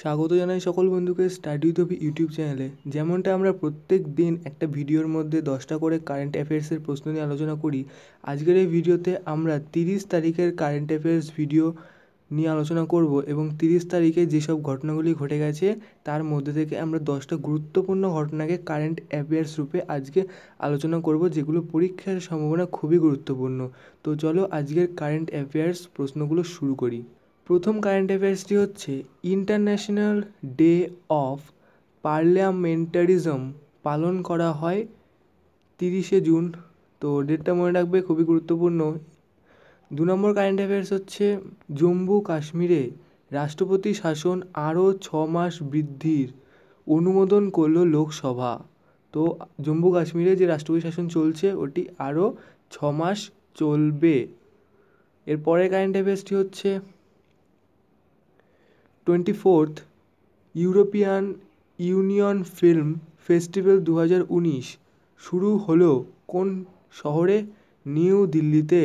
স্বাগত জানাই সকল বন্ধুকে স্টাডি উইথ ইউটিউব চ্যানেলে যেমনটা আমরা প্রত্যেক দিন একটা ভিডিওর মধ্যে দশটা করে কারেন্ট অ্যাফেয়ার্সের প্রশ্ন নিয়ে আলোচনা করি আজকের এই ভিডিওতে আমরা তিরিশ তারিখের কারেন্ট অ্যাফেয়ার্স ভিডিও নিয়ে আলোচনা করব এবং তিরিশ তারিখে যেসব ঘটনাগুলি ঘটে গেছে তার মধ্যে থেকে আমরা দশটা গুরুত্বপূর্ণ ঘটনাকে কারেন্ট অ্যাফেয়ার্স রূপে আজকে আলোচনা করব যেগুলো পরীক্ষার সম্ভাবনা খুবই গুরুত্বপূর্ণ তো চলো আজকের কারেন্ট অ্যাফেয়ার্স প্রশ্নগুলো শুরু করি প্রথম কারেন্ট অ্যাফেয়ার্সটি হচ্ছে ইন্টারন্যাশনাল ডে অফ পার্লামেন্টারিজম পালন করা হয় তিরিশে জুন তো ডেটটা মনে রাখবে খুবই গুরুত্বপূর্ণ দু নম্বর কারেন্ট অ্যাফেয়ার্স হচ্ছে জম্মু কাশ্মীরে রাষ্ট্রপতি শাসন আরও ছ মাস বৃদ্ধির অনুমোদন করল লোকসভা তো জম্মু কাশ্মীরে যে রাষ্ট্রপতি শাসন চলছে ওটি আরও ছ মাস চলবে এরপরে কারেন্ট অ্যাফেয়ার্সটি হচ্ছে twenty fourth European Union film festival দু হাজার উনিশ শুরু হলো কোন শহরে নিউ দিল্লিতে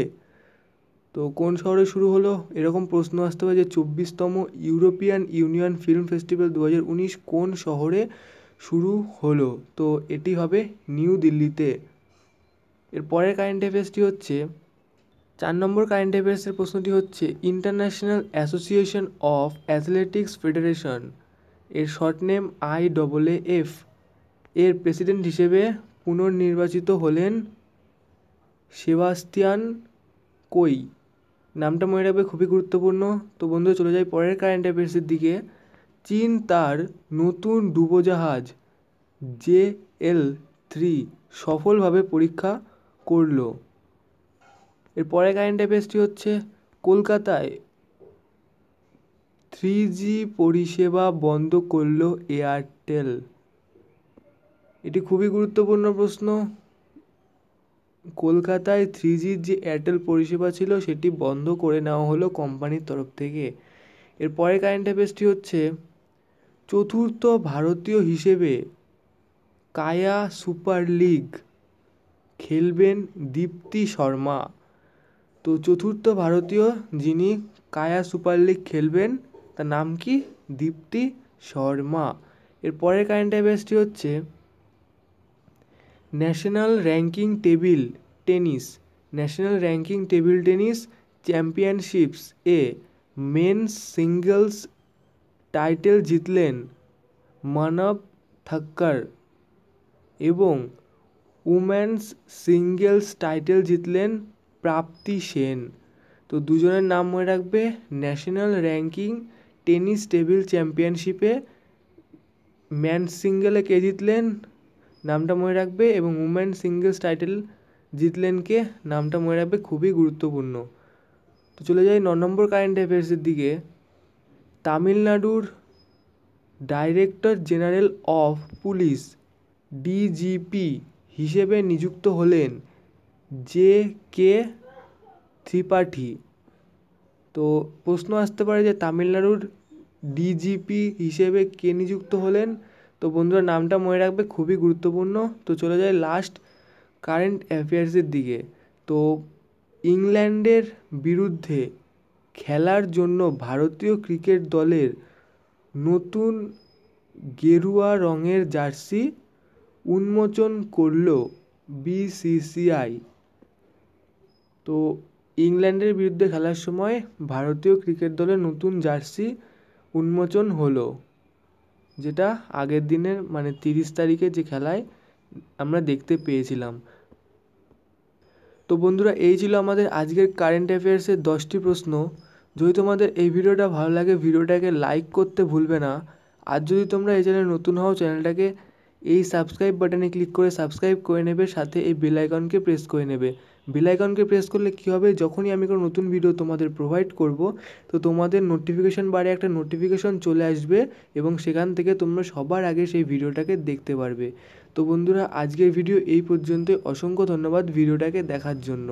তো কোন শহরে শুরু হলো এরকম প্রশ্ন আসতে পারে যে চব্বিশতম ইউরোপিয়ান ইউনিয়ন ফিল্ম ফেস্টিভ্যাল দু হাজার উনিশ কোন শহরে শুরু হলো তো এটি হবে নিউ দিল্লিতে এর পরের কারেন্ট অ্যাফেয়ার্সটি হচ্ছে চার নম্বর কারেন্ট অ্যাফেয়ার্সের প্রশ্নটি হচ্ছে international association of athletics federation এর short name I double A F এর প্রেসিডেন্ট হিসেবে পুনর্নির্বাচিত হলেন সেবাস্তিয়ান কই নামটা মনে রাখবে খুবই গুরুত্বপূর্ণ তো বন্ধু চলে যাই পরের কারেন্ট অ্যাফেয়ার্সের দিকে চীন তার নতুন ডুবোজাহাজ জে এল থ্রি সফলভাবে পরীক্ষা করলো এর পরের কারেন্ট অ্যাফেয়ার্সটি হচ্ছে কলকাতায় থ্রি জি পরিষেবা বন্ধ করল এয়ারটেল এটি খুবই গুরুত্বপূর্ণ প্রশ্ন কলকাতায় থ্রি জির যে এয়ারটেল পরিষেবা ছিল সেটি বন্ধ করে নেওয়া হলো কোম্পানির তরফ থেকে এর পরের কারেন্ট অ্যাফেয়ার্সটি হচ্ছে চতুর্থ ভারতীয় হিসেবে কায়া সুপার লিগ খেলবেন দীপ্তি শর্মা তো চতুর্থ ভারতীয় যিনি কায়া সুপার লিগ খেলবেন তার নাম কি দীপ্তি শর্মা এর পরের কারেন্ট অ্যাফেয়ার্সটি হচ্ছে national ranking table tennis national ranking table tennis championships এ মেন সিঙ্গলস টাইটেল জিতলেন মানব থাক্কার এবং উম্যানস সিঙ্গেলস টাইটেল জিতলেন প্রাপ্তি সেন তো দুজনের নাম মনে রাখবে ন্যাশনাল র্যাঙ্কিং টেনিস টেবিল চ্যাম্পিয়নশিপে ম্যান সিঙ্গেলে কে জিতলেন নামটা মনে রাখবে এবং উমেন সিঙ্গেলস টাইটেল জিতলেন কে নামটা মনে রাখবে খুবই গুরুত্বপূর্ণ তো চলে যাই ন নম্বর কারেন্ট অ্যাফেয়ার্সের দিকে তামিলনাড়ুর director general of police DGP হিসেবে নিযুক্ত হলেন জে কে ত্রিপাঠী তো প্রশ্ন আসতে পারে যে তামিলনাড়ুর ডিজিপি হিসেবে কে নিযুক্ত হলেন তো বন্ধুরা নামটা মনে রাখবে খুবই গুরুত্বপূর্ণ তো চলে যায় লাস্ট কারেন্ট অ্যাফেয়ার্সের দিকে তো ইংল্যান্ডের বিরুদ্ধে খেলার জন্য ভারতীয় ক্রিকেট দলের নতুন গেরুয়া রঙের জার্সি উন্মোচন করল বিসিসিআই তো ইংল্যান্ডের বিরুদ্ধে খেলার সময় ভারতীয় ক্রিকেট দলের নতুন জার্সি উন্মোচন হলো যেটা আগের দিনের মানে তিরিশ তারিখে যে খেলায় আমরা দেখতে পেয়েছিলাম তো বন্ধুরা এই ছিল আমাদের আজকের কারেন্ট অ্যাফেয়ার্সের দশটি প্রশ্ন যদি তোমাদের এই ভিডিওটা ভালো লাগে ভিডিওটাকে লাইক করতে ভুলবে না আর যদি তোমরা এই চ্যানেলে নতুন হও চ্যানেলটাকে এই সাবস্ক্রাইব বাটনে ক্লিক করে সাবস্ক্রাইব করে নেবে সাথে এই বেলাইকনকে প্রেস করে নেবে বেলাইকনকে প্রেস করলে কি হবে যখনই আমি কোনো নতুন ভিডিও তোমাদের প্রোভাইড করব তো তোমাদের নোটিফিকেশন বারে একটা নোটিফিকেশন চলে আসবে এবং সেখান থেকে তোমরা সবার আগে সেই ভিডিওটাকে দেখতে পারবে তো বন্ধুরা আজকের ভিডিও এই পর্যন্ত অসংখ্য ধন্যবাদ ভিডিওটাকে দেখার জন্য